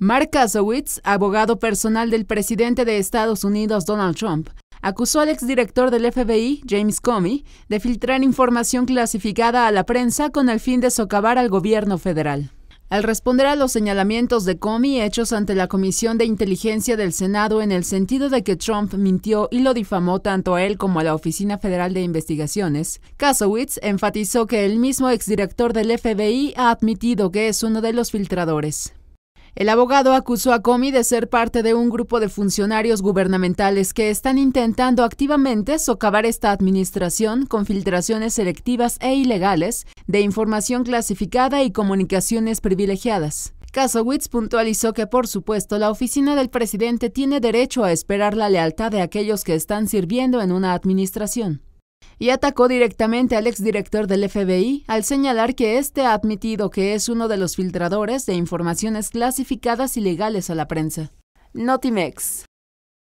Mark Kasowitz, abogado personal del presidente de Estados Unidos Donald Trump, acusó al exdirector del FBI, James Comey, de filtrar información clasificada a la prensa con el fin de socavar al gobierno federal. Al responder a los señalamientos de Comey hechos ante la Comisión de Inteligencia del Senado en el sentido de que Trump mintió y lo difamó tanto a él como a la Oficina Federal de Investigaciones, Kasowitz enfatizó que el mismo exdirector del FBI ha admitido que es uno de los filtradores. El abogado acusó a Comey de ser parte de un grupo de funcionarios gubernamentales que están intentando activamente socavar esta administración con filtraciones selectivas e ilegales de información clasificada y comunicaciones privilegiadas. Kasowitz puntualizó que, por supuesto, la oficina del presidente tiene derecho a esperar la lealtad de aquellos que están sirviendo en una administración y atacó directamente al exdirector del FBI al señalar que este ha admitido que es uno de los filtradores de informaciones clasificadas ilegales a la prensa. Notimex.